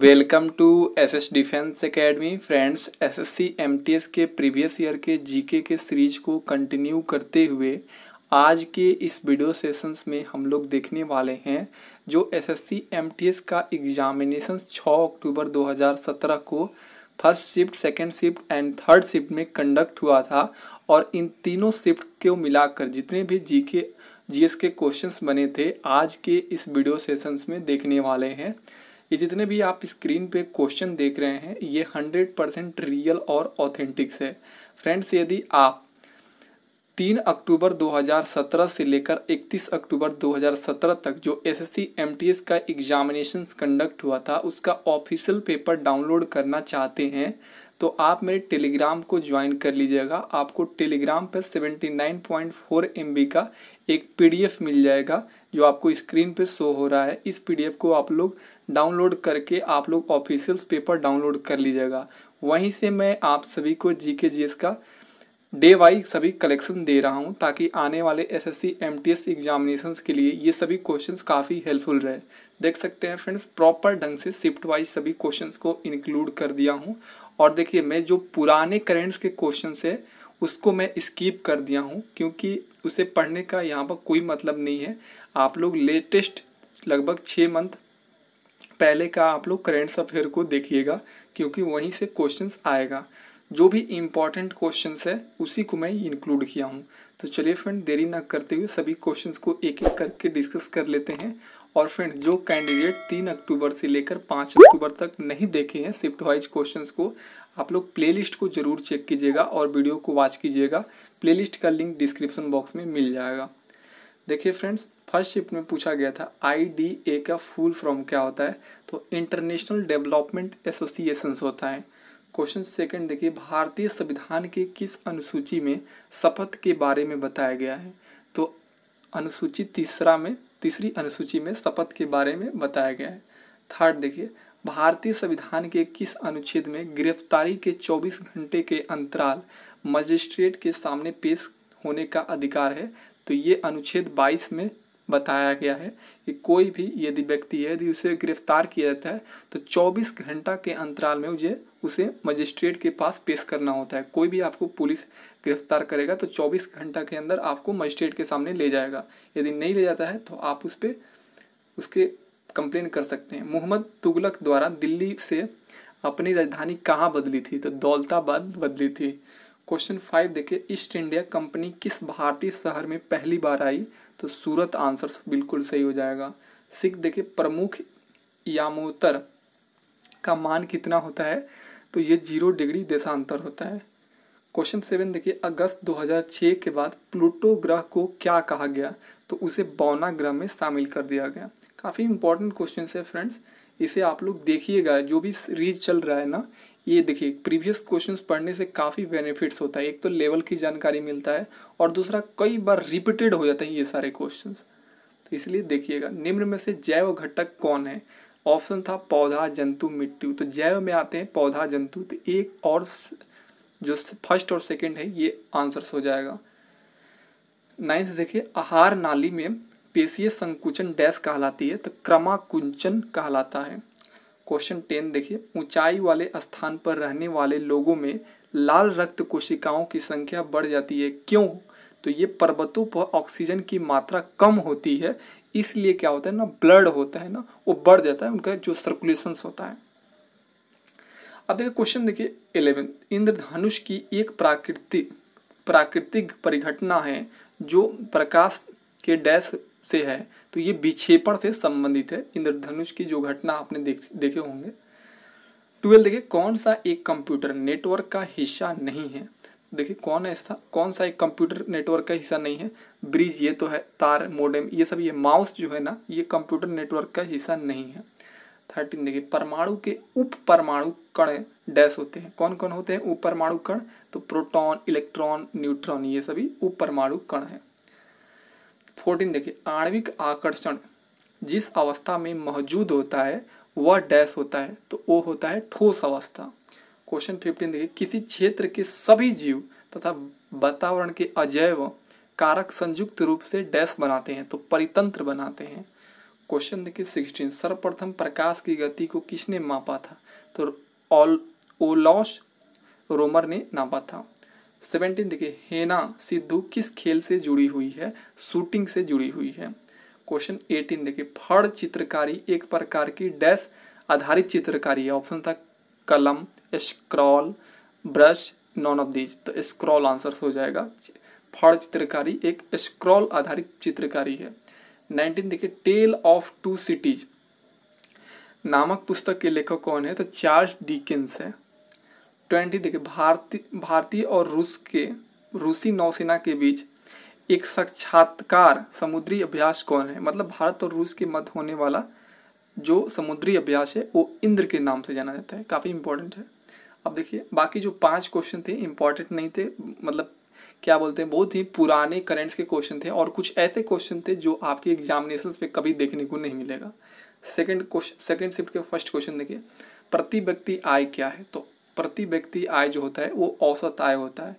welcome to S S defence academy friends S S C M T S के previous year के G के के series को continue करते हुए आज के इस वीडियो सेशंस में हम लोग देखने वाले हैं जो S S C M T S का एग्जामिनेशन 6 अक्टूबर 2017 को first shift second shift and third shift में कंडक्ट हुआ था और इन तीनों शिफ्ट को मिलाकर जितने भी जी के जी एस के क्वेश्चन बने थे आज के इस वीडियो सेशंस में देखने वाले हैं ये जितने भी आप स्क्रीन पे क्वेश्चन देख रहे हैं ये हंड्रेड परसेंट रियल और ऑथेंटिक्स है फ्रेंड्स यदि आप तीन अक्टूबर 2017 से लेकर 31 अक्टूबर 2017 तक जो एसएससी एमटीएस का एग्जामिनेशन कंडक्ट हुआ था उसका ऑफिशियल पेपर डाउनलोड करना चाहते हैं तो आप मेरे टेलीग्राम को ज्वाइन कर लीजिएगा आपको टेलीग्राम पर 79.4 एमबी का एक पीडीएफ मिल जाएगा जो आपको स्क्रीन पे शो हो रहा है इस पीडीएफ को आप लोग डाउनलोड करके आप लोग ऑफिशियल्स पेपर डाउनलोड कर लीजिएगा वहीं से मैं आप सभी को जी के जी एस का डे वाई सभी कलेक्शन दे रहा हूं ताकि आने वाले S S C M T S examinations के लिए ये सभी क्वेश्चंस काफ़ी हेल्पफुल रहे देख सकते हैं फ्रेंड्स प्रॉपर ढंग से शिफ्ट वाइज सभी क्वेश्चन को इंक्लूड कर दिया हूँ और देखिए मैं जो पुराने करेंट्स के क्वेश्चन है उसको मैं स्कीप कर दिया हूँ क्योंकि उसे पढ़ने का यहाँ पर कोई मतलब नहीं है आप लोग लेटेस्ट लगभग छः मंथ पहले का आप लोग करेंट्स अफेयर को देखिएगा क्योंकि वहीं से क्वेश्चंस आएगा जो भी इम्पॉर्टेंट क्वेश्चंस है उसी को मैं इंक्लूड किया हूँ तो चलिए फ्रेंड देरी ना करते हुए सभी क्वेश्चंस को एक एक करके डिस्कस कर लेते हैं और फ्रेंड्स जो कैंडिडेट तीन अक्टूबर से लेकर पाँच अक्टूबर तक नहीं देखे हैं शिफ्ट वाइज क्वेश्चंस को आप लोग प्लेलिस्ट को ज़रूर चेक कीजिएगा और वीडियो को वॉच कीजिएगा प्लेलिस्ट का लिंक डिस्क्रिप्शन बॉक्स में मिल जाएगा देखिए फ्रेंड्स फर्स्ट शिफ्ट में पूछा गया था आई का फुल फॉर्म क्या होता है तो इंटरनेशनल डेवलपमेंट एसोसिएशन होता है क्वेश्चन सेकंड देखिए भारतीय संविधान के किस अनुसूची में शपथ के बारे में बताया गया है तो अनुसूची तीसरा में तीसरी अनुसूची में शपथ के बारे में बताया गया है थर्ड देखिए भारतीय संविधान के किस अनुच्छेद में गिरफ्तारी के 24 घंटे के अंतराल मजिस्ट्रेट के सामने पेश होने का अधिकार है तो ये अनुच्छेद 22 में बताया गया है कि कोई भी यदि व्यक्ति है यदि उसे गिरफ्तार किया जाता है तो 24 घंटा के अंतराल में मुझे उसे मजिस्ट्रेट के पास पेश करना होता है कोई भी आपको पुलिस गिरफ्तार करेगा तो 24 घंटा के अंदर आपको मजिस्ट्रेट के सामने ले जाएगा यदि नहीं ले जाता है तो आप उस पर उसके कंप्लेन कर सकते हैं मोहम्मद तुगलक द्वारा दिल्ली से अपनी राजधानी कहाँ बदली थी तो दौलताबाद बदली थी क्वेश्चन फाइव देखिए ईस्ट इंडिया कंपनी किस भारतीय शहर में पहली बार आई तो सूरत आंसर बिल्कुल सही हो जाएगा सिख देखिए प्रमुख यामोत्तर का मान कितना होता है तो ये जीरो डिग्री देशांतर होता है क्वेश्चन सेवन देखिए अगस्त 2006 के बाद प्लूटो ग्रह को क्या कहा गया तो उसे बौना ग्रह में शामिल कर दिया गया काफ़ी इंपॉर्टेंट क्वेश्चन है फ्रेंड्स इसे आप लोग देखिएगा जो भी सीरीज चल रहा है ना ये देखिए प्रीवियस क्वेश्चंस पढ़ने से काफ़ी बेनिफिट्स होता है एक तो लेवल की जानकारी मिलता है और दूसरा कई बार रिपीटेड हो जाते हैं ये सारे क्वेश्चंस तो इसलिए देखिएगा निम्न में से जैव घटक कौन है ऑप्शन था पौधा जंतु मिट्टी तो जैव में आते हैं पौधा जंतु तो एक और जो फर्स्ट और सेकेंड है ये आंसर्स हो जाएगा नाइन्थ देखिए आहार नाली में पेशीय संकुचन डैश कहलाती है तो क्रमाकुंचन कहलाता है क्वेश्चन टेन देखिए ऊंचाई वाले स्थान पर रहने वाले लोगों में लाल रक्त कोशिकाओं की संख्या बढ़ जाती है क्यों तो ये पर्वतों पर ऑक्सीजन की मात्रा कम होती है इसलिए क्या होता है ना ब्लड होता है ना वो बढ़ जाता है उनका जो सर्कुलेशन होता है अब देखिए क्वेश्चन देखिए इलेवन इंद्रधनुष की एक प्राकृतिक प्राकृतिक परिघटना है जो प्रकाश के डैश से है तो ये विक्षेपण से संबंधित है इंद्रधनुष की जो घटना आपने देख देखे होंगे ट्वेल्व देखिए कौन सा एक कंप्यूटर नेटवर्क का हिस्सा नहीं है देखिए कौन ऐसा कौन सा एक कंप्यूटर नेटवर्क का हिस्सा नहीं है ब्रिज ये तो है तार मोडेम ये सब ये माउस जो है ना ये कंप्यूटर नेटवर्क का हिस्सा नहीं है थर्टीन देखिए परमाणु के उप परमाणु कण डैश होते हैं कौन कौन होते हैं उप परमाणु कण तो प्रोटॉन इलेक्ट्रॉन न्यूट्रॉन ये सभी उप परमाणु कण हैं फोर्टीन देखिए आणविक आकर्षण जिस अवस्था में मौजूद होता है वह डैश होता है तो वो होता है ठोस अवस्था क्वेश्चन फिफ्टीन देखिए किसी क्षेत्र के सभी जीव तथा वातावरण के अजैव कारक संयुक्त रूप से डैश बनाते हैं तो परितंत्र बनाते हैं क्वेश्चन देखिए सिक्सटीन सर्वप्रथम प्रकाश की गति को किसने मापा था तो ओलॉस रोमर ने नापा था सेवेंटीन देखिए हेना सिद्धू किस खेल से जुड़ी हुई है शूटिंग से जुड़ी हुई है क्वेश्चन एटीन देखिए फड़ चित्रकारी एक प्रकार की डैश आधारित चित्रकारी है ऑप्शन था कलम scroll brush none of these तो स्क्रॉल आंसर हो जाएगा फड़ चित्रकारी एक स्क्रॉल आधारित चित्रकारी है नाइनटीन देखिए टेल ऑफ टू सिटीज नामक पुस्तक के लेखक कौन है तो चार्ल्स डिकिंस है ट्वेंटी देखिए भारतीय भारतीय और रूस के रूसी नौसेना के बीच एक साक्षात्कार समुद्री अभ्यास कौन है मतलब भारत और रूस के मध्य होने वाला जो समुद्री अभ्यास है वो इंद्र के नाम से जाना जाता है काफ़ी इंपॉर्टेंट है अब देखिए बाकी जो पांच क्वेश्चन थे इंपॉर्टेंट नहीं थे मतलब क्या बोलते हैं बहुत ही पुराने करेंट्स के क्वेश्चन थे और कुछ ऐसे क्वेश्चन थे जो आपके एग्जामिनेशन पे कभी देखने को नहीं मिलेगा सेकेंड क्वेश्चन सेकेंड शिफ्ट के फर्स्ट क्वेश्चन देखिए प्रति व्यक्ति आय क्या है तो प्रति व्यक्ति आय जो होता है वो औसत आय होता है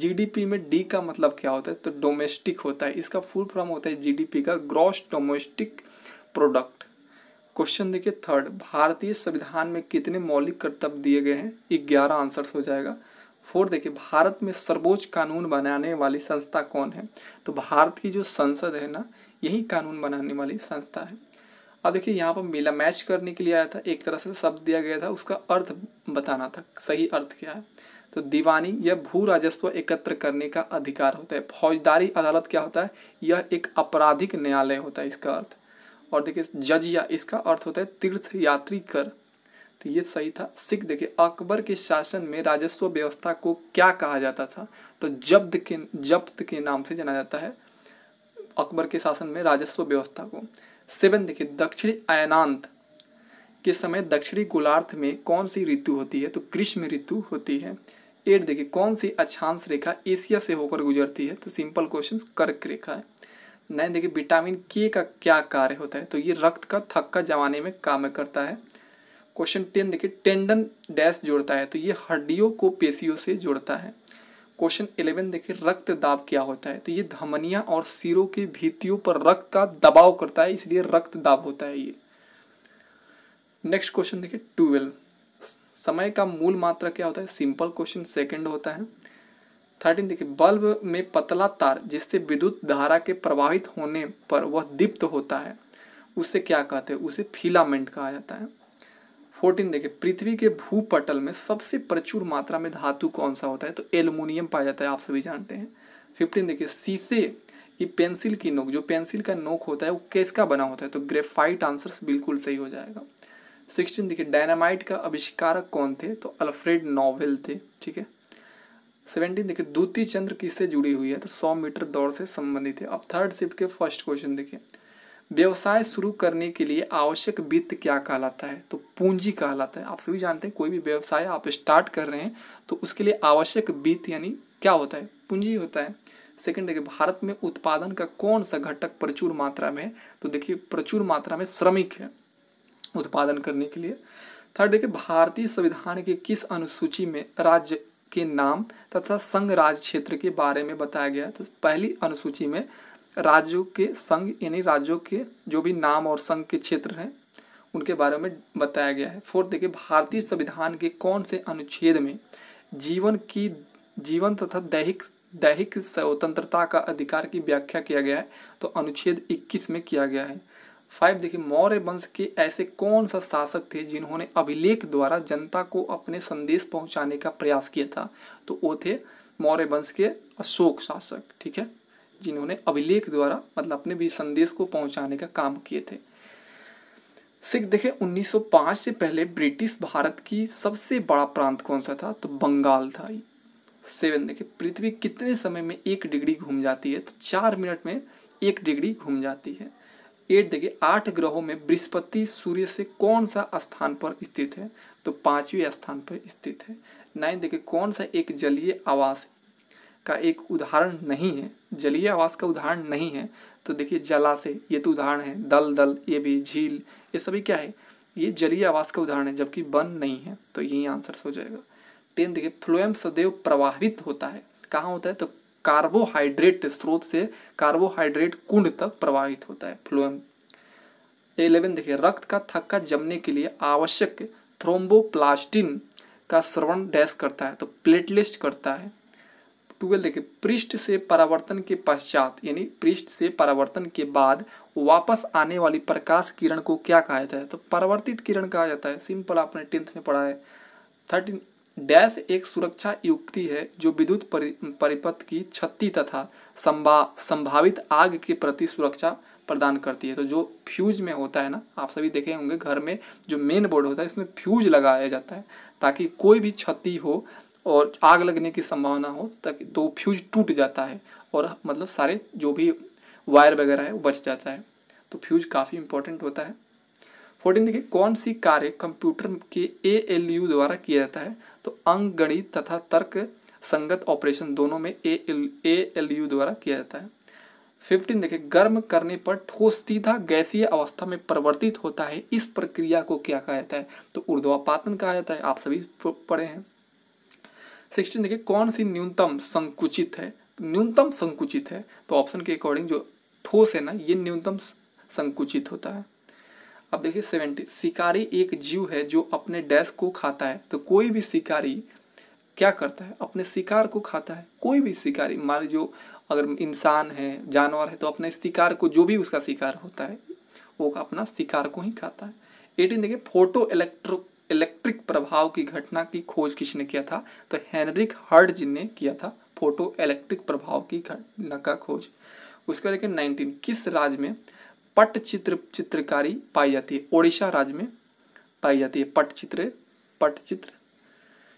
जीडीपी में डी का मतलब क्या होता है तो डोमेस्टिक होता है इसका फुल फॉर्म होता है जीडीपी का ग्रॉस डोमेस्टिक प्रोडक्ट क्वेश्चन देखिए थर्ड भारतीय संविधान में कितने मौलिक कर्तव्य दिए गए हैं ग्यारह आंसर्स हो जाएगा फोर देखिए भारत में सर्वोच्च कानून बनाने वाली संस्था कौन है तो भारत की जो संसद है ना यही कानून बनाने वाली संस्था है अब देखिए यहाँ पर मेला मैच करने के लिए आया था एक तरह से तो शब्द दिया गया था उसका अर्थ बताना था सही अर्थ क्या है तो दीवानी यह भू राजस्व एकत्र करने का अधिकार होता है फौजदारी अदालत क्या होता है यह एक आपराधिक न्यायालय होता है इसका अर्थ और देखिए जज या इसका अर्थ होता है तीर्थ यात्री कर तो ये सही था सिख देखिए अकबर के शासन में राजस्व व्यवस्था को क्या कहा जाता था तो जब्द के जब्त के नाम से जाना जाता है अकबर के शासन में राजस्व व्यवस्था को सेवन देखिए दक्षिणी अयनांत के समय दक्षिणी गोलार्थ में कौन सी ऋतु होती है तो ग्रीष्म ऋतु होती है एट देखिए कौन सी अक्षांश रेखा एशिया से होकर गुजरती है तो सिंपल क्वेश्चन कर्क रेखा है नाइन देखिए विटामिन के का क्या कार्य होता है तो ये रक्त का थक्का जमाने में काम करता है क्वेश्चन टेन देखिए टेंडन डैश जोड़ता है तो ये हड्डियों को पेशियों से जोड़ता है क्वेश्चन इलेवन देखिए रक्त दाब क्या होता है तो ये धमनिया और सिरों की भीतियों पर रक्त का दबाव करता है इसलिए रक्त दाब होता है ये नेक्स्ट क्वेश्चन देखिए ट्वेल्व समय का मूल मात्रा क्या होता है सिंपल क्वेश्चन सेकंड होता है थर्टीन देखिए बल्ब में पतला तार जिससे विद्युत धारा के प्रवाहित होने पर वह दीप्त होता है उसे क्या कहते हैं उसे फिलामेंट कहा जाता है फोर्टीन देखिए पृथ्वी के भूपटल में सबसे प्रचुर मात्रा में धातु कौन सा होता है तो एल्युमिनियम पाया जाता है आप सभी जानते हैं फिफ्टीन देखिए सीसे की पेंसिल की नोक जो पेंसिल का नोक होता है वो किसका बना होता है तो ग्रेफाइट आंसर बिल्कुल सही हो जाएगा सिक्सटीन देखिए डायनामाइट का आविष्कारक कौन थे तो अल्फ्रेड नॉवेल थे ठीक है सेवेंटीन देखिए द्वितीय चंद्र किससे जुड़ी हुई है तो सौ मीटर दौड़ से संबंधित है अब थर्ड शिफ्ट के फर्स्ट क्वेश्चन देखिए व्यवसाय शुरू करने के लिए आवश्यक वित्त क्या कहलाता है तो पूंजी कहलाता है आप सभी जानते हैं कोई भी व्यवसाय आप स्टार्ट कर रहे हैं तो उसके लिए आवश्यक वित्त यानी क्या होता है पूंजी होता है सेकंड देखिए भारत में उत्पादन का कौन सा घटक प्रचुर मात्रा में है तो देखिए प्रचुर मात्रा में श्रमिक है उत्पादन करने के लिए थर्ड देखिए भारतीय संविधान के किस अनुसूची में राज्य के नाम तथा संघ राज्य क्षेत्र के बारे में बताया गया है तो पहली अनुसूची में राज्यों के संघ यानी राज्यों के जो भी नाम और संघ के क्षेत्र हैं उनके बारे में बताया गया है फोर्थ देखिए भारतीय संविधान के कौन से अनुच्छेद में जीवन की जीवन तथा दैहिक दैहिक स्वतंत्रता का अधिकार की व्याख्या किया गया है तो अनुच्छेद 21 में किया गया है फाइव देखिए मौर्य वंश के ऐसे कौन सा शासक थे जिन्होंने अभिलेख द्वारा जनता को अपने संदेश पहुंचाने का प्रयास किया था तो वो थे मौर्य वंश के अशोक शासक ठीक है जिन्होंने अभिलेख द्वारा मतलब अपने भी संदेश को पहुंचाने का काम किए थे सिख देखे 1905 से पहले ब्रिटिश भारत की सबसे बड़ा प्रांत कौन सा था तो बंगाल था सेवन देखे पृथ्वी कितने समय में एक डिग्री घूम जाती है तो चार मिनट में एक डिग्री घूम जाती है एट देखे आठ ग्रहों में बृहस्पति सूर्य से कौन सा स्थान पर स्थित है तो पांचवी स्थान पर स्थित है नाइन देखे कौन सा एक जलीय आवास का एक उदाहरण नहीं है जलीय आवास का उदाहरण नहीं है तो देखिए जलाशय ये तो उदाहरण है दल दल ये भी झील ये सभी क्या है ये जलीय आवास का उदाहरण है जबकि वन नहीं है तो यही आंसर हो जाएगा टेन देखिए फ्लोएम सदैव प्रवाहित होता है कहाँ होता है तो कार्बोहाइड्रेट स्रोत से कार्बोहाइड्रेट कुंड तक प्रवाहित होता है फ्लोएम इलेवन देखिए रक्त का थक्का जमने के लिए आवश्यक थ्रोम्बोप्लास्टिन का श्रवण डैश करता है तो प्लेटलिस्ट करता है ट्वेल्व देखिए पृष्ठ से परावर्तन के पश्चात यानी पृष्ठ से परावर्तन के बाद वापस आने वाली प्रकाश किरण को क्या कहा जाता है तो परावर्तित किरण कहा जाता है सिंपल आपने टेंथ में पढ़ा है थर्टीन डैश एक सुरक्षा युक्ति है जो विद्युत परिपथ की क्षति तथा संभा संभावित आग के प्रति सुरक्षा प्रदान करती है तो जो फ्यूज में होता है ना आप सभी देखे होंगे घर में जो मेन बोर्ड होता है इसमें फ्यूज लगाया जाता है ताकि कोई भी क्षति हो और आग लगने की संभावना हो ताकि तो फ्यूज टूट जाता है और मतलब सारे जो भी वायर वगैरह है वो बच जाता है तो फ्यूज काफ़ी इंपॉर्टेंट होता है फोर्टीन देखिए कौन सी कार्य कंप्यूटर के ए एल यू द्वारा किया जाता है तो अंग गणित तथा तर्क संगत ऑपरेशन दोनों में A L A L U द्वारा किया जाता है फिफ्टीन देखिए गर्म करने पर ठोस सीधा गैसीय अवस्था में परिवर्तित होता है इस प्रक्रिया को क्या कहा जाता है तो ऊर्ध्वापातन कहा जाता है आप सभी पढ़े हैं सिक्सटीन देखिए कौन सी न्यूनतम संकुचित है न्यूनतम संकुचित है तो ऑप्शन के अकॉर्डिंग जो ठोस है ना ये न्यूनतम संकुचित होता है अब देखिए सेवेंटी शिकारी एक जीव है जो अपने डैश को खाता है तो कोई भी शिकारी क्या करता है अपने शिकार को खाता है कोई भी शिकारी मान जो अगर इंसान है जानवर है तो अपने शिकार को जो भी उसका शिकार होता है वो अपना शिकार को ही खाता है एटीन देखिए फोटो इलेक्ट्रो इलेक्ट्रिक प्रभाव की घटना की खोज किसने किया था तो हेनरिक हर्ड ने किया था फोटो इलेक्ट्रिक प्रभाव की घटना का खोज उसके बाद देखिए नाइनटीन किस राज्य में पट चित्र चित्रकारी पाई जाती है ओडिशा राज्य में पाई जाती है पट चित्र पट चित्र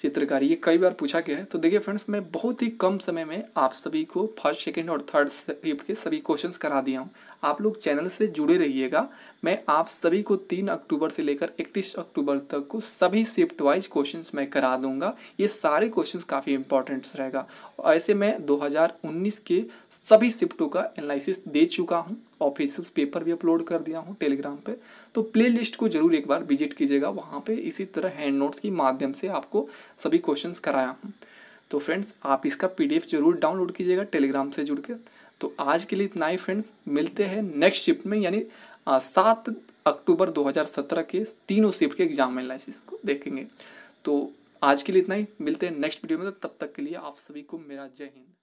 चित्रकारी ये कई बार पूछा गया है तो देखिए फ्रेंड्स मैं बहुत ही कम समय में आप सभी को फर्स्ट सेकेंड और थर्ड स्टेप के सभी क्वेश्चंस करा दिया हूँ आप लोग चैनल से जुड़े रहिएगा मैं आप सभी को तीन अक्टूबर से लेकर इकतीस अक्टूबर तक को सभी शिफ्ट वाइज क्वेश्चन मैं करा दूंगा ये सारे क्वेश्चन काफ़ी इंपॉर्टेंट रहेगा ऐसे मैं 2019 के सभी शिफ्टों का एनालिसिस दे चुका हूँ ऑफिशियल पेपर भी अपलोड कर दिया हूँ टेलीग्राम पे तो प्लेलिस्ट को जरूर एक बार विजिट कीजिएगा वहाँ पे इसी तरह हैंड नोट्स के माध्यम से आपको सभी क्वेश्चंस कराया हूँ तो फ्रेंड्स आप इसका पीडीएफ जरूर डाउनलोड कीजिएगा टेलीग्राम से जुड़ के तो आज के लिए इतना ही फ्रेंड्स मिलते हैं नेक्स्ट शिफ्ट में यानी सात अक्टूबर दो के तीनों शिफ्ट के एग्जाम एनालिसिस को देखेंगे तो आज के लिए इतना ही मिलते हैं नेक्स्ट वीडियो में तब तक के लिए आप सभी को मेरा जय हिंद